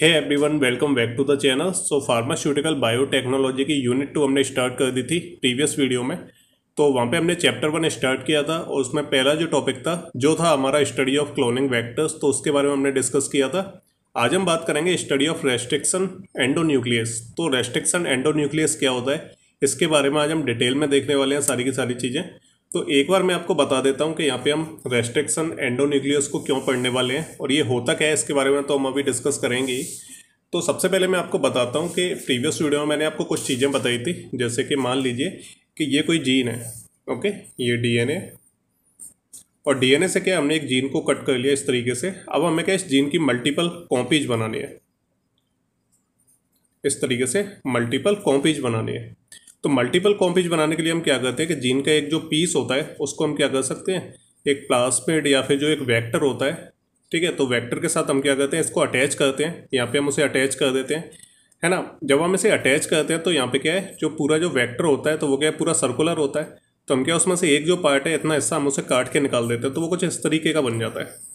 है every one welcome back to the channel so pharmaceutical biotechnology की unit two हमने start कर दी थी प्रीवियस वीडियो में तो वहाँ पे हमने चैप्टर वन स्टार्ट किया था और उसमें पहला जो टॉपिक था जो था हमारा स्टडी ऑफ क्लोनिंग वैक्टर्स तो उसके बारे में हमने डिस्कस किया था आज हम बात करेंगे स्टडी ऑफ रेस्ट्रिक्शन न्यूक्लियस तो रेस्ट्रिक्शन न्यूक्लियस क्या होता है इसके बारे में आज हम डिटेल में देखने वाले हैं सारी की सारी चीज़ें तो एक बार मैं आपको बता देता हूँ कि यहाँ पे हम रेस्ट्रिक्शन एंडोन्यूक्लियस को क्यों पढ़ने वाले हैं और ये होता क्या है इसके बारे में तो हम अभी डिस्कस करेंगे तो सबसे पहले मैं आपको बताता हूँ कि प्रीवियस वीडियो में मैंने आपको कुछ चीज़ें बताई थी जैसे कि मान लीजिए कि ये कोई जीन है ओके ये डीएनए और डीएनए से क्या हमने एक जीन को कट कर लिया इस तरीके से अब हमें क्या इस जीन की मल्टीपल कॉपीज बनानी है इस तरीके से मल्टीपल कॉपीज बनानी है तो मल्टीपल कॉपीज बनाने के लिए हम क्या करते हैं कि जीन का एक जो पीस होता है उसको हम क्या कर सकते हैं एक प्लासमेड या फिर जो एक वेक्टर होता है ठीक है तो वेक्टर के साथ हम क्या करते हैं इसको अटैच करते हैं यहाँ पे हम उसे अटैच कर देते हैं है ना जब हम इसे अटैच करते हैं तो यहाँ पे क्या है जो पूरा जो वेक्टर होता है तो वो क्या है पूरा सर्कुलर होता है तो हम क्या उसमें से एक जो पार्ट है इतना हिस्सा हम उसे काट के निकाल देते हैं तो वो कुछ इस तरीके का बन जाता है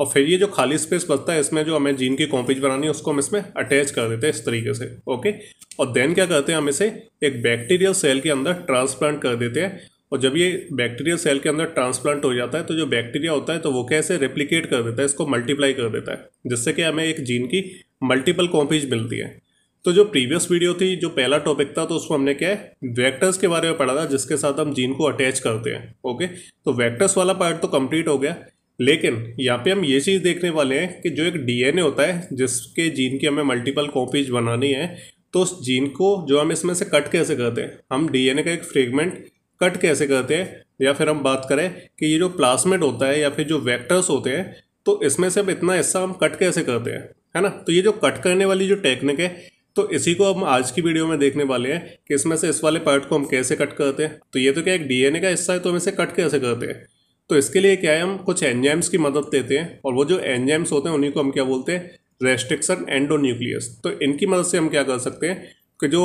और फिर ये जो खाली स्पेस बचता है इसमें जो हमें जीन की कॉपीज बनानी है उसको हम इसमें अटैच कर देते हैं इस तरीके से ओके और देन क्या करते हैं हम इसे एक बैक्टीरियल सेल के अंदर ट्रांसप्लांट कर देते हैं और जब ये बैक्टीरियल सेल के अंदर ट्रांसप्लांट हो जाता है तो जो बैक्टीरिया होता है तो वो कैसे रेप्लीकेट कर देता है इसको मल्टीप्लाई कर देता है जिससे कि हमें एक जीन की मल्टीपल कॉपीज मिलती है तो जो प्रीवियस वीडियो थी जो पहला टॉपिक था तो उसमें हमने क्या है वैक्टर्स के बारे में पढ़ा था जिसके साथ हम जीन को अटैच करते हैं ओके तो वैक्टर्स वाला पार्ट तो कंप्लीट हो गया लेकिन यहाँ पे हम ये चीज़ देखने वाले हैं कि जो एक डीएनए होता है जिसके जीन की हमें मल्टीपल कॉपीज बनानी है तो उस जीन को जो हम इसमें से कट कैसे करते हैं हम डीएनए का एक फ्रेगमेंट कट कैसे करते हैं या फिर हम बात करें कि ये जो प्लास्मेट होता है या फिर जो वेक्टर्स होते हैं तो इसमें से अब इतना हिस्सा हम कट कैसे करते हैं है ना तो ये जो कट करने वाली जो टेक्निक है तो इसी को हम आज की वीडियो में देखने वाले हैं कि इसमें से इस वाले पार्ट को हम कैसे कट करते हैं तो ये तो क्या एक डीएनए का हिस्सा है तो हम इसे कट कैसे करते हैं तो इसके लिए क्या है हम कुछ एंजाइम्स की मदद देते हैं और वो जो एंजाइम्स होते हैं उन्हीं को हम क्या बोलते हैं रेस्ट्रिक्शन एंडोन्यूक्लियस तो इनकी मदद से हम क्या कर सकते हैं कि जो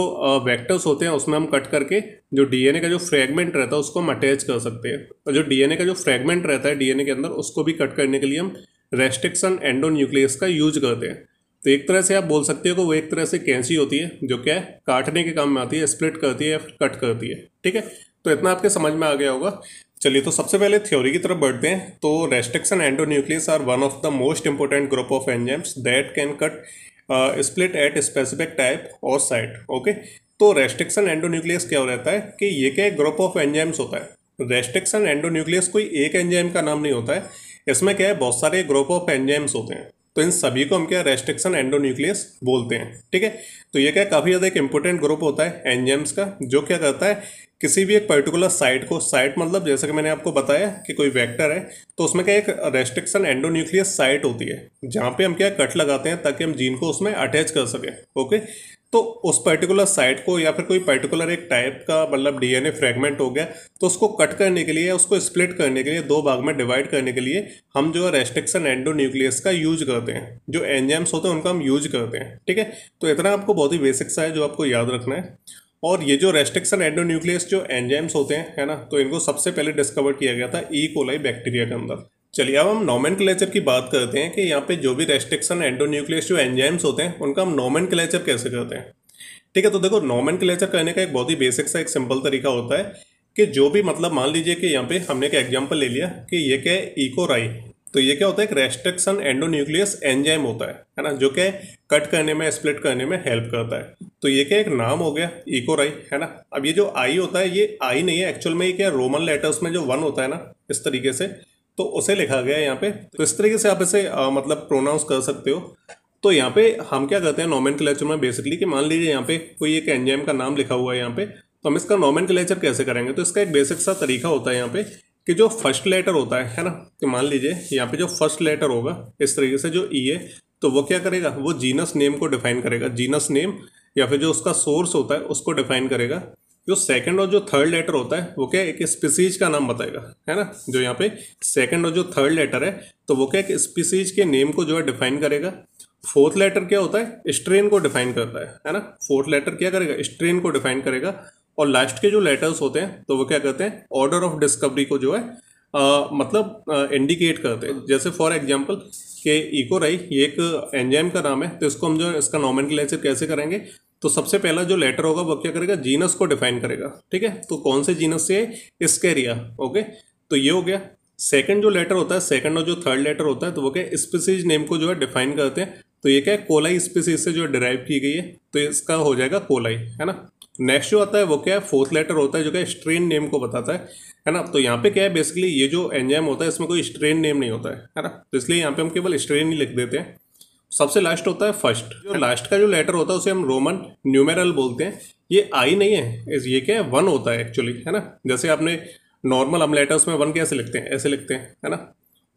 वेक्टर्स होते हैं उसमें हम कट करके जो डीएनए का जो फ्रेगमेंट रहता है उसको हम अटैच कर सकते हैं और जो डीएनए का जो फ्रेगमेंट रहता है डीएनए के अंदर उसको भी कट करने के लिए हम रेस्ट्रिक्शन एंडोन्यूक्लियस का यूज करते हैं तो एक तरह से आप बोल सकते हो कि वो एक तरह से कैंसी होती है जो क्या है काटने के काम में आती है स्प्लिट करती है या फिर कट करती है ठीक है तो इतना आपके समझ में आ गया होगा चलिए तो सबसे पहले थ्योरी की तरफ बढ़ते हैं तो restriction endonuclease are one of the most important group of enzymes that can cut split at specific type और साइट ओके तो रेस्ट्रिक्शन एंडोन्यूक्लियस क्या हो रहता है कि ये क्या ग्रुप ऑफ एंजाइम्स होता है रेस्ट्रिक्शन एंडोन्यूक्लियस कोई एक एंजाइम का नाम नहीं होता है इसमें क्या है बहुत सारे ग्रुप ऑफ एंजाइम्स होते हैं तो इन सभी को हम क्या रेस्ट्रिक्शन एंडोन्यूक्लियस बोलते हैं ठीक है तो ये क्या काफ़ी ज़्यादा एक इंपॉर्टेंट ग्रुप होता है एनजेम्स का जो क्या करता है किसी भी एक पर्टिकुलर साइट को साइट मतलब जैसे कि मैंने आपको बताया कि कोई वेक्टर है तो उसमें क्या एक रेस्ट्रिक्शन एंडोन्यूक्लियस साइट होती है जहाँ पे हम क्या कट लगाते हैं ताकि हम जीन को उसमें अटैच कर सकें ओके तो उस पर्टिकुलर साइट को या फिर कोई पर्टिकुलर एक टाइप का मतलब डीएनए फ्रेगमेंट हो गया तो उसको कट करने के लिए उसको स्प्लिट करने के लिए दो भाग में डिवाइड करने के लिए हम जो है रेस्ट्रिक्शन एंडोन्यूक्लियस का यूज करते हैं जो एंजाइम्स होते हैं उनका हम यूज करते हैं ठीक है तो इतना आपको बहुत ही बेसिक सा है जो आपको याद रखना है और ये जो रेस्ट्रिक्शन एंडोन्यूक्लियस जो एंजाइम्स होते हैं है ना तो इनको सबसे पहले डिस्कवर किया गया था ई कोलाई बैक्टीरिया के अंदर चलिए अब हम नॉमन की बात करते हैं कि यहाँ पे जो भी रेस्ट्रिक्शन एंडोन्यूक्लियस जो एंजाइम्स होते हैं उनका हम नॉमन कैसे करते हैं ठीक है तो देखो नॉमन करने का एक बहुत ही बेसिक सा एक सिंपल तरीका होता है कि जो भी मतलब मान लीजिए कि यहाँ पे हमने एक एग्जाम्पल ले लिया कि ये क्या है इकोराई e तो ये क्या होता है एक रेस्ट्रिक्शन एंडोन्यूक्लियस एंजाइम होता है है ना जो कि कट करने में स्प्लिट करने में हेल्प करता है तो ये क्या एक नाम हो गया इकोराई e है ना अब ये जो आई होता है ये आई नहीं है एक्चुअल में ये क्या रोमन लेटर्स में जो वन होता है ना इस तरीके से तो उसे लिखा गया है यहाँ पे तो इस तरीके से आप इसे आ, मतलब प्रोनाउंस कर सकते हो तो यहाँ पे हम क्या करते हैं नॉमेंट कलेक्चर में बेसिकली कि मान लीजिए यहाँ पे कोई एक एंजाइम का नाम लिखा हुआ है यहाँ पे तो हम इसका नॉमेंट कलेक्चर कैसे करेंगे तो इसका एक बेसिक सा तरीका होता है यहाँ पे कि जो फर्स्ट लेटर होता है है ना कि मान लीजिए यहाँ पे जो फर्स्ट लेटर होगा इस तरीके से जो ई e है तो वो क्या करेगा वो जीनस नेम को डिफाइन करेगा जीनस नेम या फिर जो उसका सोर्स होता है उसको डिफाइन करेगा जो सेकंड और जो थर्ड लेटर होता है वो क्या एक स्पीसीज का नाम बताएगा है ना जो यहाँ पे सेकंड और जो थर्ड लेटर है तो वो क्या एक स्पीसीज के नेम को जो है डिफाइन करेगा फोर्थ लेटर क्या होता है स्ट्रेन को डिफाइन करता है है ना फोर्थ लेटर क्या करेगा स्ट्रेन को डिफाइन करेगा और लास्ट के जो लेटर्स होते हैं तो वो क्या करते हैं ऑर्डर ऑफ डिस्कवरी को जो है आ, मतलब इंडिकेट करते हैं जैसे फॉर एग्जाम्पल के इकोराई ये एक एंजाइम का नाम है तो इसको हम जो है इसका नॉमेनक्लेचर कैसे करेंगे तो सबसे पहला जो लेटर होगा वो क्या करेगा जीनस को डिफाइन करेगा ठीक है तो कौन से जीनस से स्केरिया ओके तो ये हो गया सेकंड जो लेटर होता है सेकंड और जो थर्ड लेटर होता है तो वो क्या स्पीसीज नेम को जो है डिफाइन करते हैं तो ये क्या है कोलाई स्पीसीज से जो डिराइव की गई है तो इसका हो जाएगा कोलाई है ना नेक्स्ट जो आता है वो क्या है फोर्थ लेटर होता है जो क्या स्ट्रेन नेम को बताता है है ना तो यहाँ पे क्या है बेसिकली ये जो एंजाइम होता है इसमें कोई स्ट्रेन नेम नहीं होता है है ना तो इसलिए यहाँ पे हम केवल स्ट्रेन ही लिख देते हैं सबसे लास्ट होता है फर्स्ट जो लास्ट का जो लेटर होता है उसे हम रोमन न्यूमेरल बोलते हैं ये आई नहीं है ये क्या है वन होता है एक्चुअली है ना जैसे आपने नॉर्मल हम लेटर्स में वन कैसे लिखते हैं ऐसे लिखते हैं है ना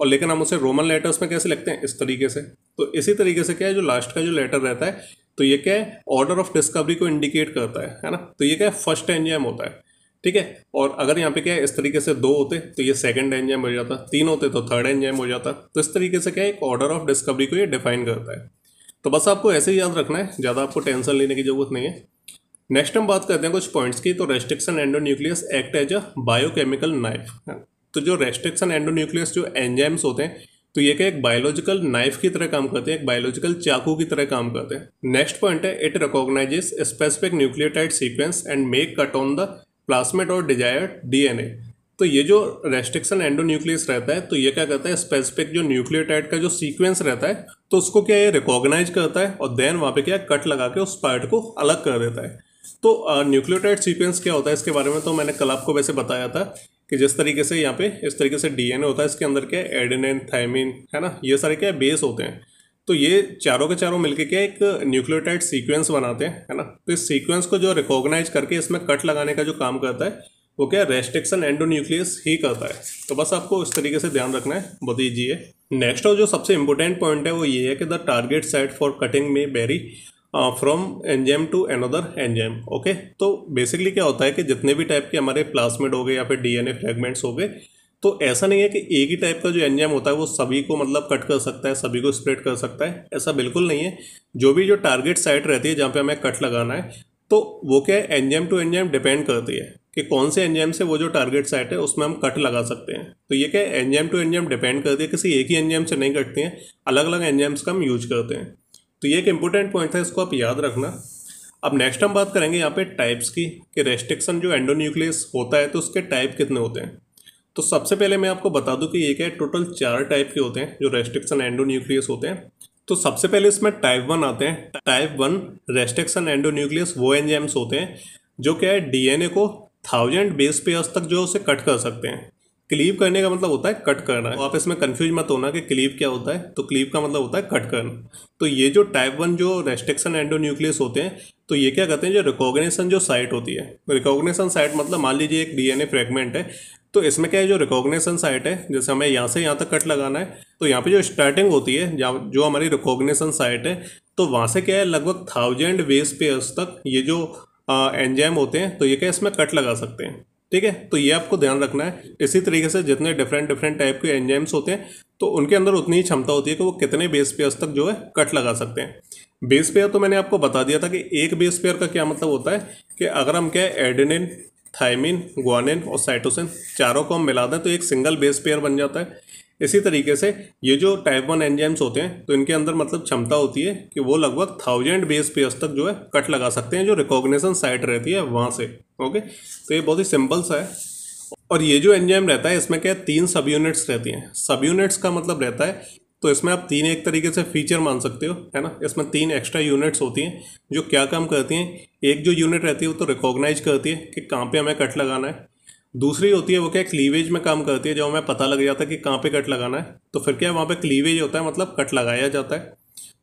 और लेकिन हम उसे रोमन लेटर्स में कैसे लिखते हैं इस तरीके से तो इसी तरीके से क्या है जो लास्ट का जो लेटर रहता है तो ये क्या है ऑर्डर ऑफ डिस्कवरी को इंडिकेट करता है है ना तो ये क्या है फर्स्ट एंजाइम होता है ठीक है और अगर यहाँ पे क्या है इस तरीके से दो होते तो ये सेकंड एंजाइम हो जाता तीन होते तो थर्ड एंजाइम हो जाता तो इस तरीके से क्या है एक ऑर्डर ऑफ डिस्कवरी को ये डिफाइन करता है तो बस आपको ऐसे ही याद रखना है ज़्यादा आपको टेंशन लेने की जरूरत नहीं है नेक्स्ट हम बात करते हैं कुछ पॉइंट्स की तो restriction nuclease act as a biochemical knife तो जो रेस्ट्रिक्शन न्यूक्लियस जो एंजाइम्स होते हैं तो ये क्या एक बायोलॉजिकल नाइफ की तरह काम करते हैं एक बायोलॉजिकल चाकू की तरह काम करते हैं नेक्स्ट पॉइंट है it recognises specific nucleotide sequence and make cut on the plasmid और डिजायर डीएनए तो ये जो रेस्ट्रिक्शन एंडोन्यूक्लियस रहता है तो ये क्या करता है स्पेसिफिक जो न्यूक्लियोटाइड का जो सीक्वेंस रहता है तो उसको क्या ये रिकॉग्नाइज करता है और देन वहाँ पे क्या कट लगा के उस पार्ट को अलग कर देता है तो न्यूक्लियोटाइड सीक्वेंस क्या होता है इसके बारे में तो मैंने कल आपको वैसे बताया था कि जिस तरीके से यहाँ पे इस तरीके से डीएनए होता है इसके अंदर क्या एडेनिन थायमिन है ना ये सारे क्या बेस होते हैं तो ये चारों के चारों मिलके क्या एक न्यूक्लियोटाइड सीक्वेंस बनाते हैं है ना तो इस सीक्वेंस को जो रिकॉग्नाइज करके इसमें कट लगाने का जो काम करता है वो क्या रेस्ट्रिक्शन एंडोन्यूक्लियस ही करता है तो बस आपको इस तरीके से ध्यान रखना है बहुत ईजी है नेक्स्ट और जो सबसे इंपॉर्टेंट पॉइंट है वो ये है कि the target site for cutting में vary from enzyme to another enzyme okay तो बेसिकली क्या होता है कि जितने भी टाइप के हमारे प्लास्मिड हो गए या फिर डीएनए फ्रेगमेंट्स हो गए तो ऐसा नहीं है कि एक ही टाइप का जो एंजाइम होता है वो सभी को मतलब कट कर सकता है सभी को स्प्रेड कर सकता है ऐसा बिल्कुल नहीं है जो भी जो टारगेट साइट रहती है जहाँ पे हमें कट लगाना है तो वो क्या है एंजाइम टू एंजाइम डिपेंड करती है कि कौन से एंजाइम से वो जो टारगेट साइट है उसमें हम कट लगा सकते हैं तो ये क्या है एंजाइम टू एंजाइम डिपेंड करती है किसी एक ही एंजाइम से नहीं कटती हैं अलग अलग एंजाइम्स का हम यूज करते हैं तो ये एक इंपॉर्टेंट पॉइंट था इसको आप याद रखना अब नेक्स्ट हम बात करेंगे यहाँ पे टाइप्स की कि रेस्ट्रिक्शन जो एंडोन्यूक्लियस होता है तो उसके टाइप कितने होते हैं तो सबसे पहले मैं आपको बता दूं कि ये क्या है टोटल चार टाइप के होते हैं जो रेस्ट्रिक्शन न्यूक्लियस होते हैं तो सबसे पहले इसमें टाइप वन आते हैं टाइप वन रेस्ट्रिक्शन न्यूक्लियस वो एंजाइम्स होते हैं जो क्या है डीएनए को थाउजेंड बेस पेयर्स तक जो है उसे कट कर सकते हैं क्लीव करने का मतलब होता है कट करना तो आप इसमें कंफ्यूज मत होना कि क्लीव क्या होता है तो क्लीव का मतलब होता है कट करना तो ये जो टाइप वन जो रेस्ट्रिक्शन न्यूक्लियस होते हैं तो ये क्या कहते हैं जो रिकॉग्निशन जो साइट होती है रिकॉग्निशन साइट मतलब मान लीजिए एक डीएनए फ्रेगमेंट है तो इसमें क्या है जो रिकॉग्निशन साइट है जैसे हमें यहाँ से यहाँ तक कट लगाना है तो यहाँ पे जो स्टार्टिंग होती है जो हमारी रिकॉग्निशन साइट है तो वहाँ से क्या है लगभग थाउजेंड बेस पेयर्स तक ये जो एंजाइम होते हैं तो ये क्या है इसमें कट लगा सकते हैं ठीक है तो ये आपको ध्यान रखना है इसी तरीके से जितने डिफरेंट डिफरेंट टाइप के एंजाइम्स होते हैं तो उनके अंदर उतनी ही क्षमता होती है कि वो कितने बेस पेयर्स तक जो है कट लगा सकते हैं बेस पेयर तो मैंने आपको बता दिया था कि एक बेस पेयर का क्या मतलब होता है कि अगर हम क्या है थायमिन ग्वानिन और साइटोसिन चारों को हम मिला दें तो एक सिंगल बेस पेयर बन जाता है इसी तरीके से ये जो टाइप वन एंजाइम्स होते हैं तो इनके अंदर मतलब क्षमता होती है कि वो लगभग थाउजेंड बेस पेयर्स तक जो है कट लगा सकते हैं जो रिकॉग्निशन साइट रहती है वहाँ से ओके तो ये बहुत ही सिंपल सा है और ये जो एंजाइम रहता है इसमें क्या है तीन सब यूनिट्स रहती हैं सब यूनिट्स का मतलब रहता है तो इसमें आप तीन एक तरीके से फीचर मान सकते हो है ना इसमें तीन एक्स्ट्रा यूनिट्स होती हैं जो क्या काम करती हैं एक जो यूनिट रहती है वो तो रिकॉग्नाइज करती है कि कहाँ पे हमें कट लगाना है दूसरी होती है वो क्या क्लीवेज में काम करती है जब हमें पता लग जाता है कि कहाँ पे कट लगाना है तो फिर क्या वहाँ पर क्लीवेज होता है मतलब कट लगाया जाता है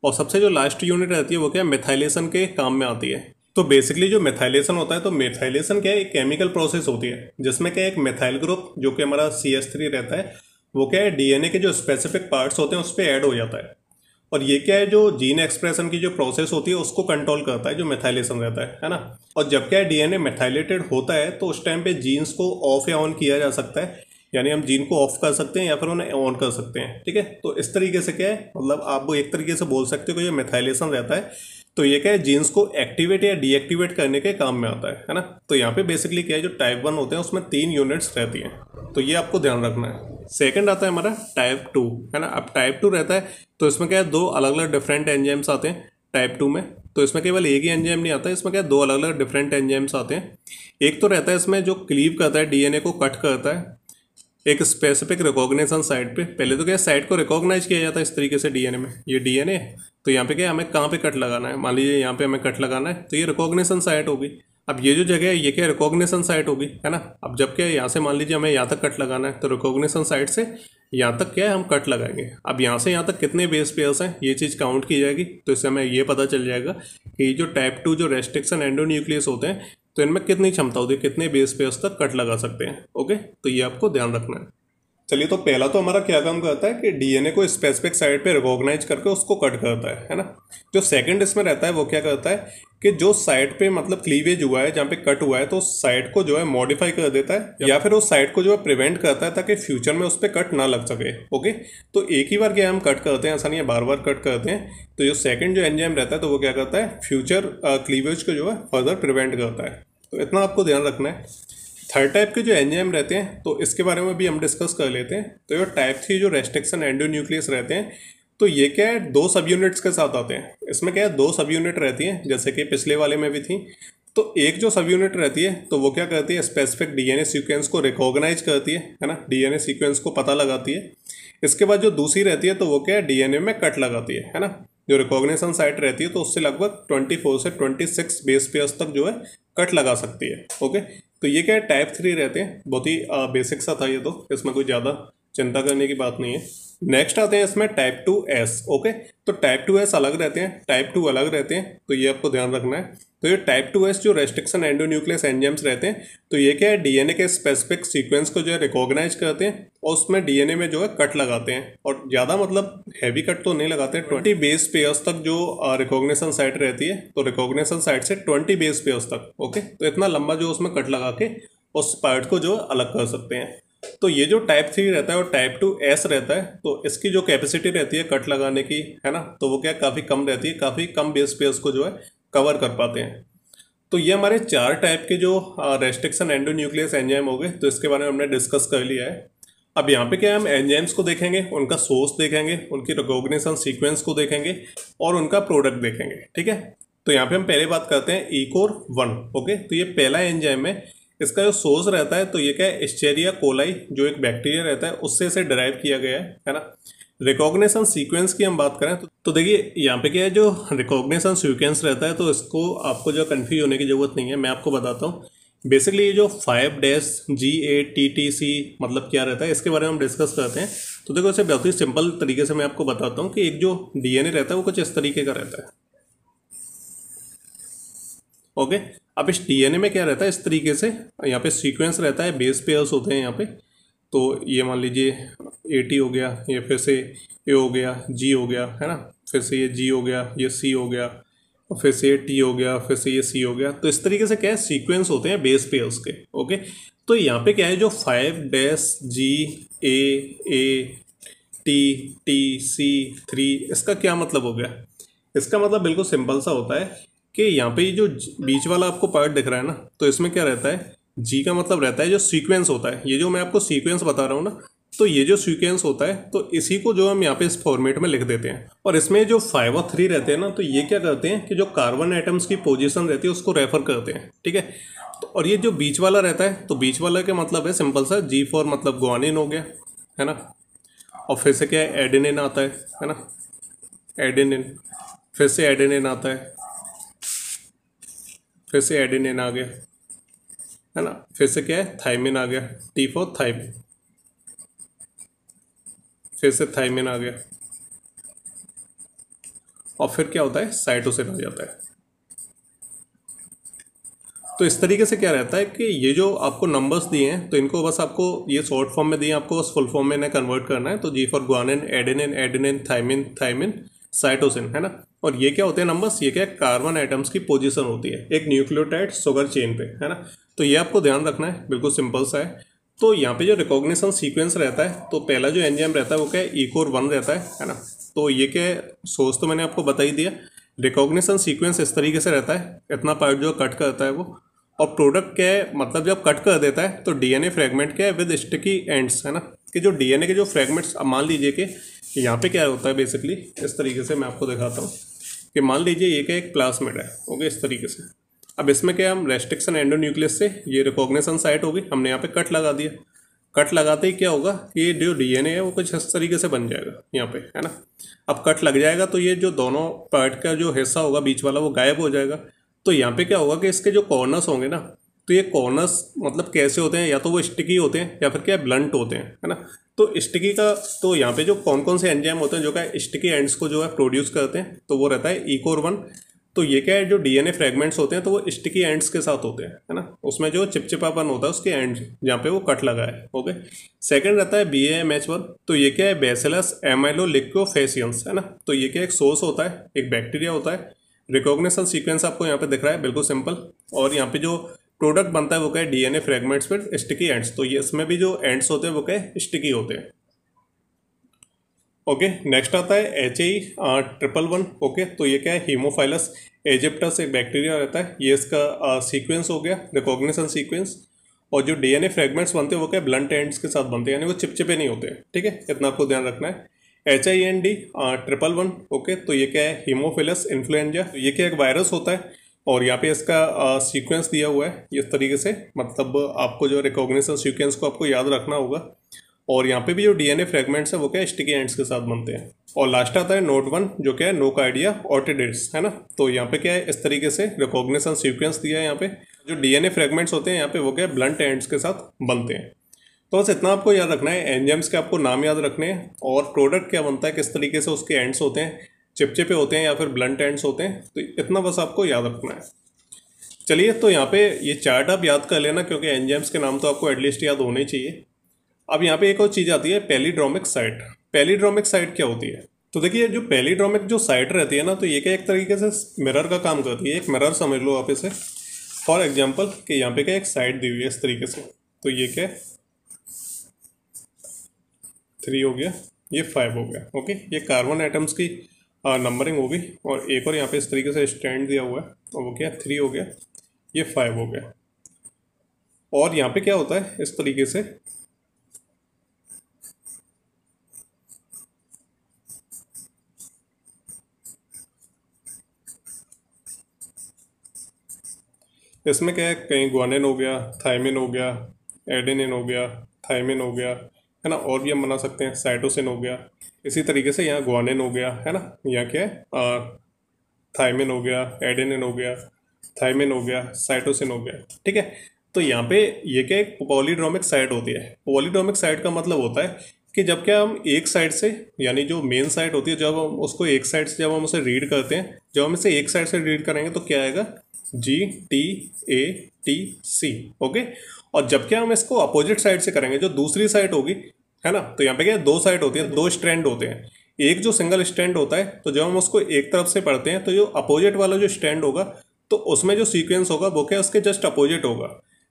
और सबसे जो लास्ट यूनिट रहती है वो क्या मिथाइलेशन के काम में आती है तो बेसिकली जो मिथाइलेशन होता है तो मिथाइलेशन क्या है एक केमिकल प्रोसेस होती है जिसमें क्या एक मिथाइल ग्रुप जो कि हमारा सी एस थ्री रहता है वो क्या है डीएनए के जो स्पेसिफिक पार्ट्स होते हैं उस पर ऐड हो जाता है और ये क्या है जो जीन एक्सप्रेशन की जो प्रोसेस होती है उसको कंट्रोल करता है जो मेथाइलेशन रहता है है ना और जब क्या है डीएनए मेथाइलेटेड होता है तो उस टाइम पे जीन्स को ऑफ या ऑन किया जा सकता है यानी हम जीन को ऑफ कर सकते हैं या फिर उन्हें ऑन कर सकते हैं ठीक है तो इस तरीके से क्या है मतलब आप वो एक तरीके से बोल सकते हो कि जो मेथाइलेशन रहता है तो ये क्या है जीन्स को एक्टिवेट या डीएक्टिवेट करने के काम में आता है है ना तो यहाँ पे बेसिकली क्या है जो टाइप वन होते हैं उसमें तीन यूनिट्स रहती हैं तो ये आपको ध्यान रखना है सेकंड आता है हमारा टाइप टू है ना अब टाइप टू रहता है तो इसमें क्या है दो अलग अलग डिफरेंट एंजाइम्स आते हैं टाइप टू में तो इसमें केवल एक ही एंजाइम नहीं आता है इसमें क्या दो अलग अलग डिफरेंट एंजाइम्स आते हैं एक तो रहता है इसमें जो क्लीव करता है डीएनए को कट करता है एक स्पेसिफिक रिकॉग्नेशन साइट पे पहले तो क्या साइट को रिकॉग्नाइज किया जाता है इस तरीके से डीएनए में ये डीएनए तो यहाँ पे क्या हमें कहाँ पे कट लगाना है मान लीजिए यहाँ पे हमें कट लगाना है तो ये रिकॉग्नेशन साइट होगी अब ये जो जगह है ये क्या रिकॉग्निशन साइट होगी है ना अब जब क्या यहाँ से मान लीजिए हमें यहाँ तक कट लगाना है तो रिकॉग्निशन साइट से यहाँ तक क्या है हम कट लगाएंगे अब यहाँ से यहाँ तक कितने बेस पेयर्स हैं ये चीज़ काउंट की जाएगी तो इससे हमें ये पता चल जाएगा कि जो टाइप टू जो रेस्ट्रिक्शन एंडोन्यूक्लियस होते हैं तो इनमें कितनी क्षमता होती है कितने बेस पेयर्स तक कट लगा सकते हैं ओके तो ये आपको ध्यान रखना है चलिए तो पहला तो हमारा क्या काम करता है कि डीएनए को स्पेसिफिक साइड पे रिकॉग्नाइज करके उसको कट करता है है ना जो सेकंड इसमें रहता है वो क्या करता है कि जो साइड पे मतलब क्लीवेज हुआ है जहाँ पे कट हुआ है तो उस साइड को जो है मॉडिफाई कर देता है या फिर उस साइड को जो है प्रिवेंट करता है ताकि फ्यूचर में उस पर कट ना लग सके ओके तो एक ही बार क्या हम कट करते हैं ऐसा नहीं है बार बार कट करते हैं तो जो सेकंड जो एनजाइम रहता है तो वो क्या करता है फ्यूचर क्लीवेज uh, को जो है फर्दर प्रिवेंट करता है तो इतना आपको ध्यान रखना है थर्ड टाइप के जो एनजाइम रहते हैं तो इसके बारे में भी हम डिस्कस कर लेते हैं तो ये टाइप थ्री जो रेस्ट्रिक्शन एंडो रहते हैं तो ये क्या है दो सब यूनिट्स के साथ आते हैं इसमें क्या है दो सब यूनिट रहती हैं जैसे कि पिछले वाले में भी थी तो एक जो सब यूनिट रहती है तो वो क्या करती है स्पेसिफिक डीएनए सीक्वेंस को रिकॉग्नाइज करती है है ना डीएनए सीक्वेंस को पता लगाती है इसके बाद जो दूसरी रहती है तो वो क्या है डीएनए में कट लगाती है है ना जो रिकॉग्नेशन साइट रहती है तो उससे लगभग 24 से 26 बेस पेयर्स तक जो है कट लगा सकती है ओके तो ये क्या है टाइप थ्री रहते हैं बहुत ही बेसिक सा था ये तो इसमें कोई ज़्यादा चिंता करने की बात नहीं है नेक्स्ट आते हैं इसमें टाइप टू एस ओके तो टाइप टू एस अलग रहते हैं टाइप टू अलग रहते हैं तो ये आपको ध्यान रखना है तो ये टाइप टू एस जो रेस्ट्रिक्शन एंडोन्यूक्लियस एंजाइम्स रहते हैं तो ये क्या है डीएनए के स्पेसिफिक सीक्वेंस को जो है रिकॉग्नाइज करते हैं और उसमें डीएनए में जो है कट लगाते हैं और ज़्यादा मतलब हैवी कट तो नहीं लगाते ट्वेंटी बेस पेयर्स तक जो रिकॉग्नेशन साइट रहती है तो रिकॉग्नेशन साइट से ट्वेंटी बेस पेयर्स तक ओके तो इतना लंबा जो उसमें कट लगा के उस पार्ट को जो अलग कर सकते हैं तो ये जो टाइप थ्री रहता है और टाइप टू एस रहता है तो इसकी जो कैपेसिटी रहती है कट लगाने की है ना तो वो क्या काफ़ी कम रहती है काफ़ी कम बेस पे उसको जो है कवर कर पाते हैं तो ये हमारे चार टाइप के जो रेस्ट्रिक्शन एंडो न्यूक्लियस एंजाइम हो गए तो इसके बारे में हमने डिस्कस कर लिया है अब यहाँ पे क्या हम एंजाइम्स को देखेंगे उनका सोर्स देखेंगे उनकी रिकॉग्निशन सीक्वेंस को देखेंगे और उनका प्रोडक्ट देखेंगे ठीक है तो यहाँ पे हम पहले बात करते हैं ई कोर वन ओके तो ये पहला एंजाइम है इसका जो सोर्स रहता है तो ये क्या है एस्चेरिया कोलाई जो एक बैक्टीरिया रहता है उससे इसे डराइव किया गया है है ना रिकॉग्निशन सीक्वेंस की हम बात करें तो, तो देखिए यहाँ पे क्या है जो रिकॉग्निशन सीक्वेंस रहता है तो इसको आपको जो कन्फ्यूज होने की ज़रूरत नहीं है मैं आपको बताता हूँ बेसिकली ये जो five dash G A T T C मतलब क्या रहता है इसके बारे में हम डिस्कस करते हैं तो देखो इसे बहुत ही सिंपल तरीके से मैं आपको बताता हूँ कि एक जो डीएनए रहता है वो कुछ इस तरीके का रहता है ओके अब इस डीएनए में क्या रहता है इस तरीके से यहाँ पे सीक्वेंस रहता है बेस पेयर्स होते हैं यहाँ पे तो ये मान लीजिए ए टी हो गया ये फिर से ए हो गया जी हो गया है ना फिर से ये जी हो गया ये सी हो गया फिर से ये टी हो गया फिर से ये सी हो गया तो इस तरीके से क्या है सीक्वेंस होते हैं बेस पेयर्स के ओके तो यहाँ पे क्या है जो five dash G A A T T C three इसका क्या मतलब हो गया इसका मतलब बिल्कुल सिंपल सा होता है कि यहाँ पे ये जो बीच वाला आपको पार्ट दिख रहा है ना तो इसमें क्या रहता है जी का मतलब रहता है जो सीक्वेंस होता है ये जो मैं आपको सीक्वेंस बता रहा हूँ ना तो ये जो सीक्वेंस होता है तो इसी को जो हम यहाँ पे इस फॉर्मेट में लिख देते हैं और इसमें जो फाइव और थ्री रहते हैं ना तो ये क्या करते हैं कि जो कार्बन आइटम्स की पोजिशन रहती है उसको रेफर करते हैं ठीक है तो और ये जो बीच वाला रहता है तो बीच वाला का मतलब है सिंपल सा जी फॉर मतलब ग्वानिन हो गया है ना और फिर से क्या है एडेनिन आता है है ना एडेनिन फिर से एडेनिन आता है फिर से एडिनिन आ गया है ना फिर से क्या है थाइमिन आ गया टी फोर थाइमिन फिर से थाइमिन आ गया और फिर क्या होता है साइटोसिन आ जाता है तो इस तरीके से क्या रहता है कि ये जो आपको नंबर्स दिए हैं तो इनको बस आपको ये शॉर्ट फॉर्म में दिए आपको बस फुल फॉर्म में इन्हें कन्वर्ट करना है तो G for guanine adenine adenine thymine thymine cytosine है ना और ये क्या होते हैं नंबर्स ये क्या कार्बन आइटम्स की पोजीशन होती है एक न्यूक्लियोटाइड सुगर चेन पे है ना तो ये आपको ध्यान रखना है बिल्कुल सिंपल सा है तो यहाँ पे जो रिकॉग्निशन सीक्वेंस रहता है तो पहला जो एनजाइम रहता है वो क्या है इकोर e वन रहता है है ना तो ये क्या सोर्स तो मैंने आपको बता ही दिया रिकॉग्निशन सीक्वेंस इस तरीके से रहता है इतना पार्ट जो कट करता है वो और प्रोडक्ट क्या है मतलब जब कट कर देता है तो डीएनए फ्रेगमेंट क्या है विद स्टिकी एंड्स है ना कि जो डीएनए के जो फ्रेगमेंट्स अब मान लीजिए कि यहाँ पे क्या होता है बेसिकली इस तरीके से मैं आपको दिखाता हूँ कि मान लीजिए ये क्या एक प्लास्मिड है ओके इस तरीके से अब इसमें क्या हम रेस्ट्रिक्शन एंडो न्यूक्लियस से ये रिकॉग्नेशन साइट होगी हमने यहाँ पे कट लगा दिया कट लगाते ही क्या होगा कि ये जो ए है वो कुछ इस तरीके से बन जाएगा यहाँ पे है ना अब कट लग जाएगा तो ये जो दोनों पार्ट का जो हिस्सा होगा बीच वाला वो गायब हो जाएगा तो यहाँ पे क्या होगा कि इसके जो कॉर्नर्स होंगे ना तो ये कॉर्नर्स मतलब कैसे होते हैं या तो वो स्टिकी होते हैं या फिर क्या ब्लंट होते हैं है ना तो स्टिकी का तो यहाँ पे जो कौन कौन से एंजाइम होते हैं जो क्या स्टिकी एंड्स को जो है प्रोड्यूस करते हैं तो वो रहता है ईकोर वन तो ये क्या है जो डीएनए फ्रेगमेंट्स होते हैं तो वो स्टिकी एंड्स के साथ होते हैं है ना उसमें जो चिपचिपापन होता है उसके एंड जहाँ पे वो कट लगा है ओके सेकंड रहता है बी एम एच वन तो ये क्या है बेसिलस एमाइलो लिक्योफेसियंस है ना तो ये क्या एक सोर्स होता है एक बैक्टीरिया होता है रिकॉग्निशन सीक्वेंस आपको यहाँ पे दिख रहा है बिल्कुल सिंपल और यहाँ पे जो प्रोडक्ट बनता है वो क्या है ए फ्रेगमेंट्स फिर स्टिकी एंड्स तो ये इसमें भी जो एंड्स होते हैं वो क्या है स्टिकी होते हैं ओके नेक्स्ट आता है H e, I triple one okay तो ये क्या है हीमोफाइलस एजिप्टस एक बैक्टीरिया रहता है ये इसका सीक्वेंस uh, हो गया रिकॉग्निशन सीक्वेंस और जो डीएनए फ्रेगमेंट्स बनते हैं वो क्या ब्लंट एंड्स के साथ बनते हैं यानी वो चिपचिपे नहीं होते ठीक है इतना आपको ध्यान रखना है H I N D triple one okay तो ये क्या है हीमोफिलस तो इन्फ्लुएंजा ये क्या एक वायरस होता है और यहाँ पे इसका सीक्वेंस दिया हुआ है इस तरीके से मतलब आपको जो रिकॉग्निशन सीक्वेंस को आपको याद रखना होगा और यहाँ पे भी जो डीएनए फ्रेगमेंट्स है वो क्या स्टिकी एंड्स के साथ बनते हैं और लास्ट आता है नोट वन जो क्या है नो का आइडिया ऑटेडेट्स है ना तो यहाँ पे क्या है इस तरीके से रिकॉग्निशन सीक्वेंस दिया है यहाँ पे जो डीएनए फ्रेगमेंट्स होते हैं यहाँ पे वो क्या है ब्लंट एंड्स के साथ बनते हैं तो बस इतना आपको याद रखना है एनजेम्स के आपको नाम याद रखने हैं और प्रोडक्ट क्या बनता है किस तरीके से उसके एंड्स होते हैं चिपचिपे होते हैं या फिर ब्लंट एंड्स होते हैं तो इतना बस आपको याद रखना है चलिए तो यहाँ पे ये चार्ट आप याद कर लेना क्योंकि एनजेम्स के नाम तो आपको एटलीस्ट याद होने चाहिए अब यहाँ पे एक और चीज़ आती है पेलीड्रोमिक साइट पेलीड्रोमिक साइट क्या होती है तो देखिए जो पेलीड्रोमिक जो साइट रहती है ना तो ये क्या एक तरीके से मिरर का काम करती है एक मिरर समझ लो आप इसे फॉर एग्जाम्पल कि यहाँ पे क्या एक साइट दी हुई है इस तरीके से तो ये क्या थ्री हो गया ये फाइव हो गया ओके ये कार्बन आइटम्स की नंबरिंग हाँ, होगी और एक और यहाँ पे इस तरीके से स्टैंड दिया हुआ है और वो क्या थ्री हो गया ये फाइव हो गया और यहाँ पे क्या होता है इस तरीके से इसमें क्या है कहीं ग्वानिन हो गया थाइमिन हो गया एडेनिन हो गया थाइमिन हो गया है ना और भी हम बना सकते हैं साइटोसिन हो गया इसी तरीके से यहाँ ग्वानिन हो गया है ना यहाँ क्या है थाइमिन हो गया एडेनिन हो गया थाइमिन हो गया साइटोसिन हो गया ठीक है तो यहाँ पे ये क्या एक पॉलीड्रोमिक साइड होती है पॉलीड्रोमिक साइड का मतलब होता है कि जब क्या हम एक साइड से यानी जो मेन साइड होती है जब हम उसको एक साइड से जब हम उसे रीड करते हैं जब हम इसे एक साइड से रीड करेंगे तो क्या आएगा G T A T C okay और जब क्या हम इसको अपोजिट साइड से करेंगे जो दूसरी साइड होगी है ना तो यहाँ पे क्या दो साइड होती है दो स्ट्रैंड होते हैं एक जो सिंगल स्टैंड होता है तो जब हम उसको एक तरफ से पढ़ते हैं तो जो अपोजिट वाला जो स्टैंड होगा तो उसमें जो सीक्वेंस होगा वो क्या उसके जस्ट अपोजिट होगा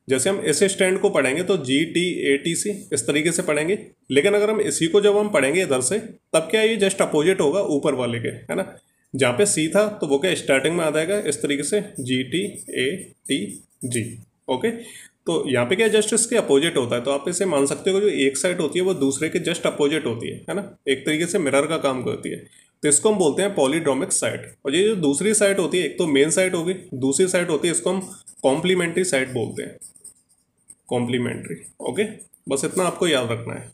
जैसे हम इस स्टैंड को पढ़ेंगे तो जी टी ए टी सी इस तरीके से पढ़ेंगे लेकिन अगर हम इसी को जब हम पढ़ेंगे इधर से तब क्या ये जस्ट अपोजिट होगा ऊपर वाले के है ना जहाँ पे सी था तो वो क्या स्टार्टिंग में आ जाएगा इस तरीके से G T A T G okay तो यहाँ पे क्या जस्ट इसके अपोजिट होता है तो आप इसे मान सकते हो जो एक साइड होती है वो दूसरे के जस्ट अपोजिट होती है है ना एक तरीके से मिरर का काम करती है तो इसको हम बोलते हैं पॉलीड्रोमिक साइड और ये जो दूसरी साइड होती है एक तो मेन साइड होगी दूसरी साइड होती है इसको हम कॉम्प्लीमेंट्री साइड बोलते हैं कॉम्प्लीमेंट्री ओके बस इतना आपको याद रखना है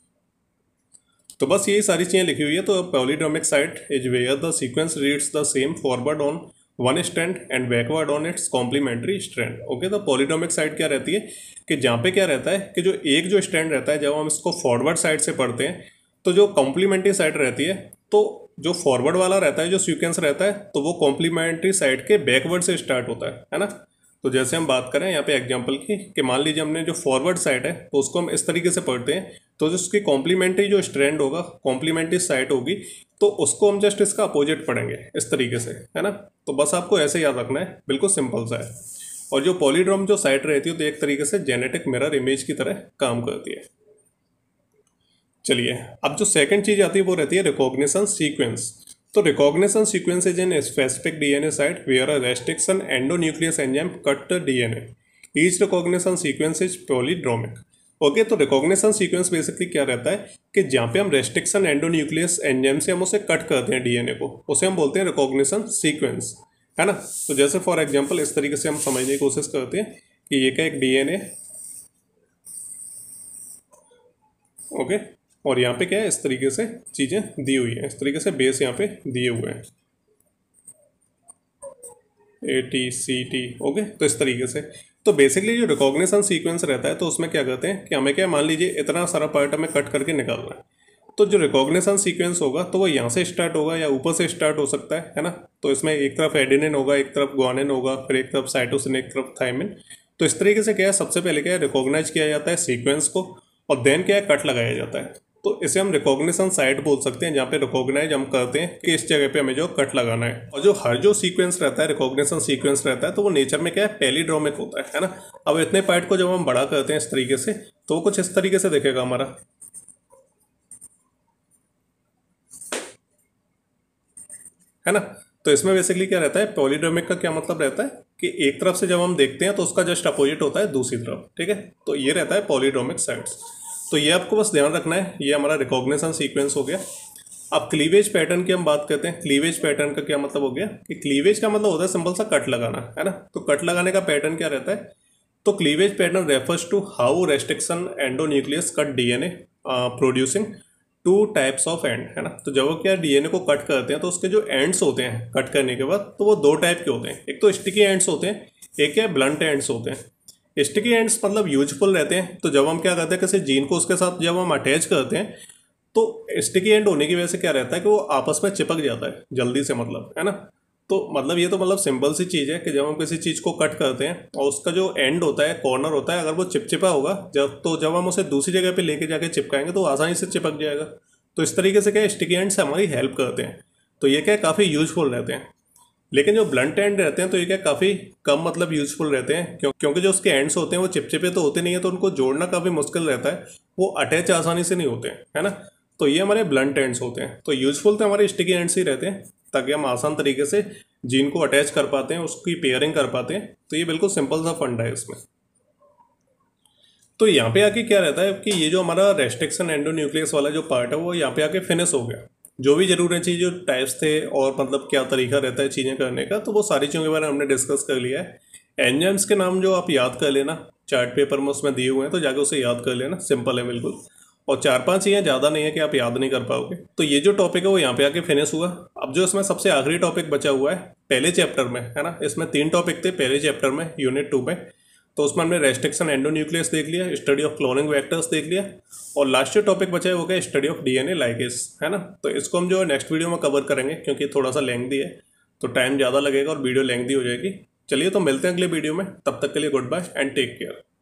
तो बस यही सारी चीज़ें लिखी हुई है तो palindromic site is where the sequence reads the same forward on one strand and backward on its complementary strand okay तो पॉलिटोमिक साइड क्या रहती है कि जहाँ पे क्या रहता है कि जो एक जो स्टैंड रहता है जब हम इसको फॉरवर्ड साइड से पढ़ते हैं तो जो कॉम्प्लीमेंट्री साइड रहती है तो जो फॉरवर्ड वाला रहता है जो सीक्वेंस रहता है तो वो कॉम्प्लीमेंट्री साइड के बैकवर्ड से स्टार्ट होता है है ना तो जैसे हम बात करें यहाँ पे एग्जांपल की कि मान लीजिए हमने जो फॉरवर्ड साइड है तो उसको हम इस तरीके से पढ़ते हैं तो जो उसकी कॉम्प्लीमेंट्री जो स्ट्रेंड होगा कॉम्प्लीमेंट्री साइट होगी तो उसको हम जस्ट इसका अपोजिट पढ़ेंगे इस तरीके से है ना तो बस आपको ऐसे याद रखना है बिल्कुल सिंपल सा है और जो पॉलीड्रोम जो साइट रहती है तो एक तरीके से जेनेटिक मिरर इमेज की तरह काम करती है चलिए अब जो सेकंड चीज़ आती है वो रहती है रिकॉग्निशन सीक्वेंस तो recognition sequence is in specific DNA site where a restriction endonuclease enzyme cut DNA each recognition sequence is palindromic okay तो रिकॉग्नेशन सिक्वेंस बेसिकली क्या रहता है कि जहाँ पे हम रेस्ट्रिक्शन एंडो न्यूक्लियस एंजाइम से हम उसे कट करते हैं डीएनए को उसे हम बोलते हैं रिकॉग्निशन सीक्वेंस है ना तो जैसे फॉर एग्जाम्पल इस तरीके से हम समझने की कोशिश करते हैं कि ये क्या एक डीएनए ओके okay? और यहाँ पे क्या है इस तरीके से चीज़ें दी हुई हैं इस तरीके से बेस यहाँ पे दिए हुए हैं A T C T okay तो इस तरीके से तो बेसिकली जो रिकॉग्निशन सीक्वेंस रहता है तो उसमें क्या कहते हैं कि हमें क्या मान लीजिए इतना सारा पार्ट हमें कट करके निकालना है तो जो रिकॉग्निशन सीक्वेंस होगा तो वो यहाँ से स्टार्ट होगा या ऊपर से स्टार्ट हो सकता है है ना तो इसमें एक तरफ एडिनिन होगा एक तरफ ग्वानिन होगा फिर एक तरफ साइटोसिन एक तरफ थाइमिन तो इस तरीके से क्या है सबसे पहले क्या है रिकॉग्नाइज किया जाता है सीक्वेंस को और देन क्या है कट लगाया जाता है तो इसे हम रिकॉग्निशन साइट बोल सकते हैं जहाँ पे रिकॉग्नाइज हम करते हैं कि इस जगह पे हमें जो कट लगाना है और जो हर जो सीक्वेंस रहता है रिकॉग्निशन सीक्वेंस रहता है तो वो नेचर में क्या है पेलीड्रोमिक होता है है ना अब इतने पार्ट को जब हम बड़ा करते हैं इस तरीके से तो कुछ इस तरीके से देखेगा हमारा है ना तो इसमें बेसिकली क्या रहता है पॉलीड्रोमिक का क्या मतलब रहता है कि एक तरफ से जब हम देखते हैं तो उसका जस्ट अपोजिट होता है दूसरी तरफ ठीक है तो ये रहता है पॉलीड्रोमिक साइड्स तो ये आपको बस ध्यान रखना है ये हमारा रिकॉग्निशन सीक्वेंस हो गया अब क्लीवेज पैटर्न की हम बात करते हैं क्लीवेज पैटर्न का क्या मतलब हो गया कि क्लीवेज का मतलब होता है सिंपल सा कट लगाना है ना तो कट लगाने का पैटर्न क्या रहता है तो cleavage pattern refers to how restriction nuclease cut DNA producing two types of end है ना तो जब वो क्या डीएनए को कट करते हैं तो उसके जो एंड्स होते हैं कट करने के बाद तो वो दो टाइप के होते हैं एक तो स्टिकी एंड्स होते हैं एक है ब्लंट एंड्स होते हैं स्टिकी एंड्स मतलब यूजफुल रहते हैं तो जब हम क्या करते हैं किसी जीन को उसके साथ जब हम अटैच करते हैं तो स्टिकी एंड होने की वजह से क्या रहता है कि वो आपस में चिपक जाता है जल्दी से मतलब है ना तो मतलब ये तो मतलब सिंपल सी चीज़ है कि जब हम किसी चीज़ को कट करते हैं और उसका जो एंड होता है कॉर्नर होता है अगर वो चिपचिपा होगा जब तो जब हम उसे दूसरी जगह पे लेके जाके चिपकाएंगे तो आसानी से चिपक जाएगा तो इस तरीके से क्या स्टिकी एंड से हमारी हेल्प करते हैं तो ये क्या काफ़ी यूजफुल रहते हैं लेकिन जो ब्लंट एंड रहते हैं तो ये क्या काफ़ी कम मतलब यूजफुल रहते हैं क्यों क्योंकि जो उसके एंड्स होते हैं वो चिपचिपे तो होते नहीं है तो उनको जोड़ना काफ़ी मुश्किल रहता है वो अटैच आसानी से नहीं होते हैं है ना तो ये हमारे ब्लंट एंड्स होते हैं तो यूजफुल तो हमारे स्टिकी एंड्स ही रहते हैं ताकि हम आसान तरीके से जीन को अटैच कर पाते हैं उसकी पेयरिंग कर पाते हैं तो ये बिल्कुल सिंपल सा फंड है इसमें तो यहाँ पे आके क्या रहता है कि ये जो हमारा रेस्ट्रिक्शन एंडोन्यूक्लियस वाला जो पार्ट है वो यहाँ पे आके फिनिश हो गया जो भी ज़रूरत चाहिए जो टाइप्स थे और मतलब क्या तरीका रहता है चीज़ें करने का तो वो सारी चीज़ों के बारे में हमने डिस्कस कर लिया है एंजाइम्स के नाम जो आप याद कर लेना चार्ट पेपर में उसमें दिए हुए हैं तो जाके उसे याद कर लेना सिंपल है बिल्कुल और चार पांच चीजें ज़्यादा नहीं है कि आप याद नहीं कर पाओगे तो ये जो टॉपिक है वो यहाँ पे आके फिनिश हुआ अब जो इसमें सबसे आखिरी टॉपिक बचा हुआ है पहले चैप्टर में है ना इसमें तीन टॉपिक थे पहले चैप्टर में यूनिट टू में तो उसमें हमने रेस्ट्रिक्शन एंडोन्यूक्लियस देख लिया स्टडी ऑफ क्लोनिंग वेक्टर्स देख लिया और लास्ट टॉपिक बचा है वो क्या स्टडी ऑफ डीएनए लाइकेस है ना तो इसको हम जो है नेक्स्ट वीडियो में कवर करेंगे क्योंकि थोड़ा सा लेंथी है तो टाइम ज़्यादा लगेगा और वीडियो लेंथी हो जाएगी चलिए तो मिलते हैं अगले वीडियो में तब तक के लिए goodbye and take care